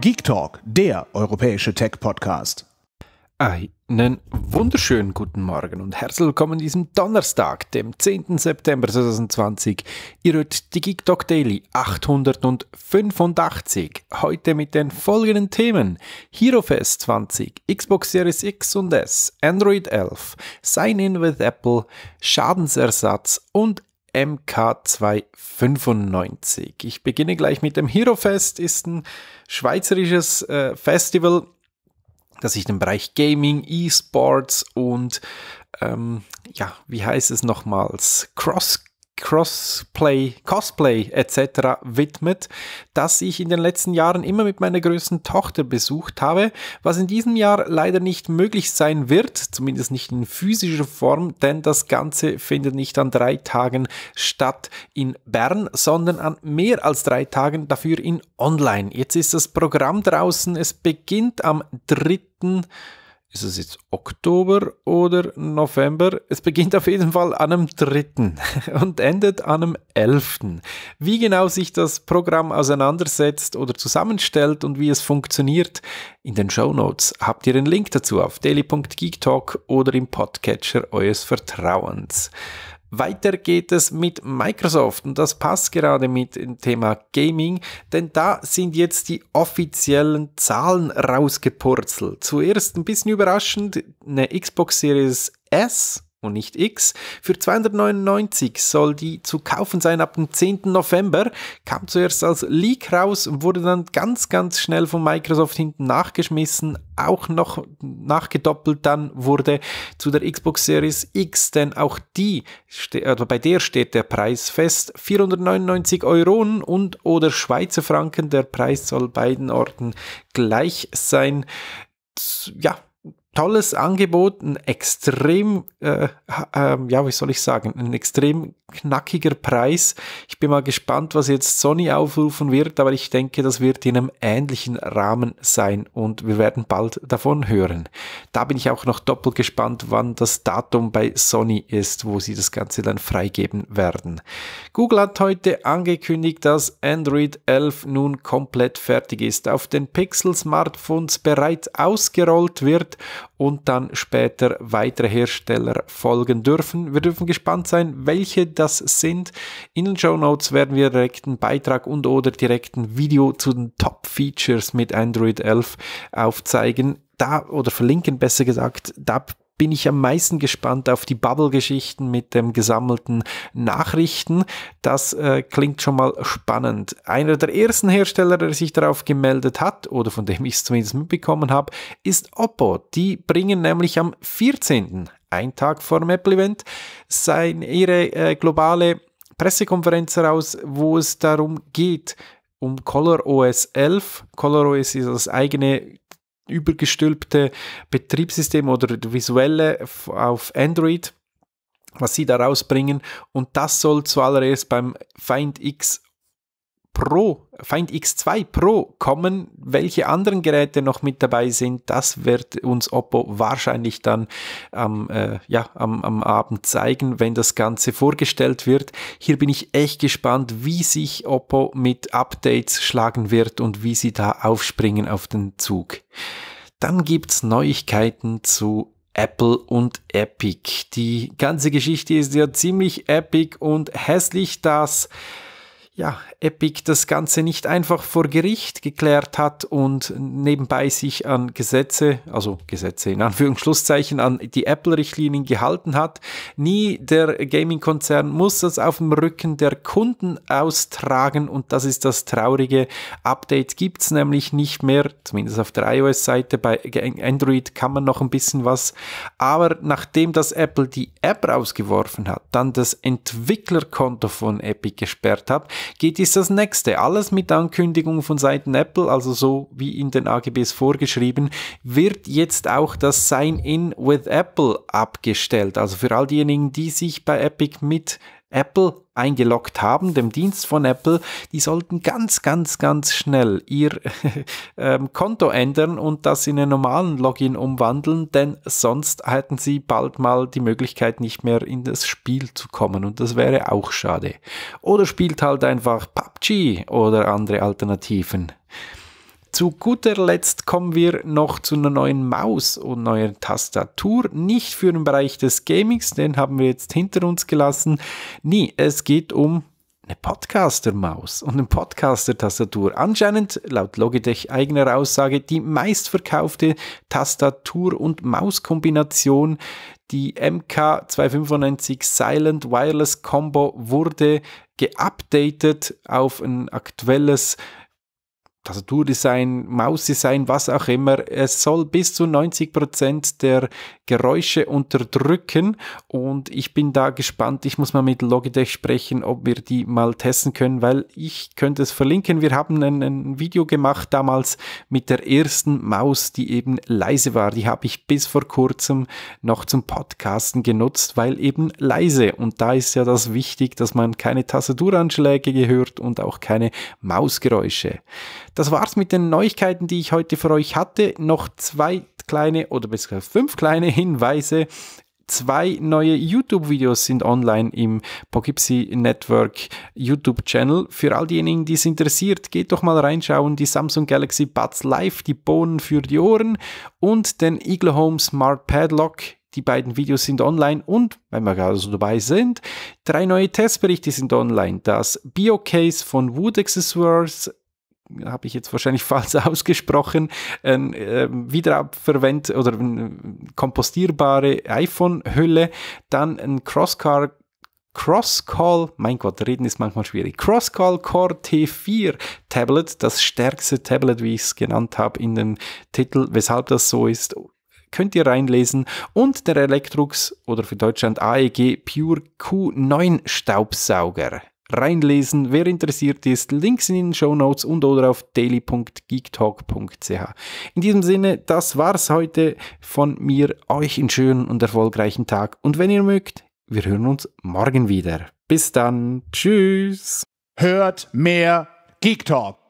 Geek Talk, der europäische Tech-Podcast. Einen wunderschönen guten Morgen und herzlich willkommen an diesem Donnerstag, dem 10. September 2020. Ihr hört die Geek Talk Daily 885. Heute mit den folgenden Themen: HeroFest 20, Xbox Series X und S, Android 11, Sign in with Apple, Schadensersatz und MK295. Ich beginne gleich mit dem HeroFest, ist ein schweizerisches äh, Festival, das sich im Bereich Gaming, E-Sports und ähm, ja, wie heißt es nochmals? Cross gaming Crossplay, Cosplay etc. widmet, das ich in den letzten Jahren immer mit meiner größten Tochter besucht habe, was in diesem Jahr leider nicht möglich sein wird, zumindest nicht in physischer Form, denn das Ganze findet nicht an drei Tagen statt in Bern, sondern an mehr als drei Tagen dafür in Online. Jetzt ist das Programm draußen, es beginnt am 3 ist es jetzt Oktober oder November? Es beginnt auf jeden Fall an einem 3. und endet an einem 11. Wie genau sich das Programm auseinandersetzt oder zusammenstellt und wie es funktioniert, in den Show Notes habt ihr einen Link dazu auf daily.geektalk oder im Podcatcher eures Vertrauens. Weiter geht es mit Microsoft und das passt gerade mit dem Thema Gaming, denn da sind jetzt die offiziellen Zahlen rausgepurzelt. Zuerst ein bisschen überraschend, eine Xbox Series S und nicht X. Für 299 soll die zu kaufen sein ab dem 10. November. Kam zuerst als Leak raus, wurde dann ganz, ganz schnell von Microsoft hinten nachgeschmissen, auch noch nachgedoppelt dann wurde zu der Xbox Series X, denn auch die, also bei der steht der Preis fest, 499 Euro und oder Schweizer Franken, der Preis soll beiden Orten gleich sein. Ja, tolles Angebot, ein extrem, äh, äh, ja, wie soll ich sagen, ein extrem knackiger Preis. Ich bin mal gespannt, was jetzt Sony aufrufen wird, aber ich denke, das wird in einem ähnlichen Rahmen sein und wir werden bald davon hören. Da bin ich auch noch doppelt gespannt, wann das Datum bei Sony ist, wo sie das Ganze dann freigeben werden. Google hat heute angekündigt, dass Android 11 nun komplett fertig ist, auf den Pixel-Smartphones bereits ausgerollt wird und dann später weitere Hersteller folgen dürfen. Wir dürfen gespannt sein, welche das sind. In den Show Notes werden wir direkten Beitrag und oder direkten Video zu den Top Features mit Android 11 aufzeigen da oder verlinken besser gesagt, da bin ich am meisten gespannt auf die Bubble-Geschichten mit dem gesammelten Nachrichten. Das äh, klingt schon mal spannend. Einer der ersten Hersteller, der sich darauf gemeldet hat, oder von dem ich es zumindest mitbekommen habe, ist Oppo. Die bringen nämlich am 14., ein Tag vor dem Apple-Event, ihre äh, globale Pressekonferenz heraus, wo es darum geht, um Color OS 11. Color OS ist das eigene übergestülpte Betriebssystem oder visuelle auf Android was sie da rausbringen. Und das soll zuallererst beim Find X Pro, Find X2 Pro kommen, welche anderen Geräte noch mit dabei sind, das wird uns Oppo wahrscheinlich dann ähm, äh, ja, am, am Abend zeigen, wenn das Ganze vorgestellt wird. Hier bin ich echt gespannt, wie sich Oppo mit Updates schlagen wird und wie sie da aufspringen auf den Zug. Dann gibt's Neuigkeiten zu Apple und Epic. Die ganze Geschichte ist ja ziemlich epic und hässlich, dass ja, Epic das Ganze nicht einfach vor Gericht geklärt hat und nebenbei sich an Gesetze, also Gesetze in Anführungsschlusszeichen, an die Apple-Richtlinien gehalten hat. Nie der Gaming-Konzern muss das auf dem Rücken der Kunden austragen und das ist das traurige Update. Gibt es nämlich nicht mehr, zumindest auf der iOS-Seite, bei Android kann man noch ein bisschen was, aber nachdem das Apple die App rausgeworfen hat, dann das Entwicklerkonto von Epic gesperrt hat, geht ist das nächste. Alles mit Ankündigung von Seiten Apple, also so wie in den AGBs vorgeschrieben, wird jetzt auch das Sign-in with Apple abgestellt. Also für all diejenigen, die sich bei Epic mit Apple eingeloggt haben, dem Dienst von Apple, die sollten ganz, ganz, ganz schnell ihr ähm, Konto ändern und das in einen normalen Login umwandeln, denn sonst hätten sie bald mal die Möglichkeit, nicht mehr in das Spiel zu kommen und das wäre auch schade. Oder spielt halt einfach PUBG oder andere Alternativen. Zu guter Letzt kommen wir noch zu einer neuen Maus und neuer Tastatur. Nicht für den Bereich des Gamings, den haben wir jetzt hinter uns gelassen. Nee, es geht um eine Podcaster-Maus und eine Podcaster-Tastatur. Anscheinend, laut Logitech eigener Aussage, die meistverkaufte Tastatur- und Mauskombination. Die MK295 Silent Wireless Combo wurde geupdatet auf ein aktuelles Tastaturdesign, Mausdesign, was auch immer. Es soll bis zu 90% Prozent der Geräusche unterdrücken und ich bin da gespannt. Ich muss mal mit Logitech sprechen, ob wir die mal testen können, weil ich könnte es verlinken. Wir haben ein, ein Video gemacht damals mit der ersten Maus, die eben leise war. Die habe ich bis vor kurzem noch zum Podcasten genutzt, weil eben leise. Und da ist ja das wichtig, dass man keine Tastaturanschläge gehört und auch keine Mausgeräusche. Das war's mit den Neuigkeiten, die ich heute für euch hatte. Noch zwei kleine oder besser fünf kleine Hinweise. Zwei neue YouTube-Videos sind online im Poughkeepsie Network YouTube-Channel. Für all diejenigen, die es interessiert, geht doch mal reinschauen. Die Samsung Galaxy Buds Live, die Bohnen für die Ohren und den Eagle Home Smart Padlock. Die beiden Videos sind online und, wenn wir gerade so dabei sind, drei neue Testberichte sind online. Das Bio-Case von Wood Accessoires, habe ich jetzt wahrscheinlich falsch ausgesprochen, ein äh, wiederverwend oder kompostierbare iPhone-Hülle, dann ein Crosscar Crosscall, mein Gott, reden ist manchmal schwierig. Crosscall Core T4 Tablet, das stärkste Tablet, wie ich es genannt habe in dem Titel, weshalb das so ist, könnt ihr reinlesen. Und der Electrox oder für Deutschland AEG Pure Q9 Staubsauger reinlesen. Wer interessiert ist, Links in den Show Notes und oder auf daily.geektalk.ch. In diesem Sinne, das war's heute von mir. Euch einen schönen und erfolgreichen Tag und wenn ihr mögt, wir hören uns morgen wieder. Bis dann. Tschüss. Hört mehr Geek Talk.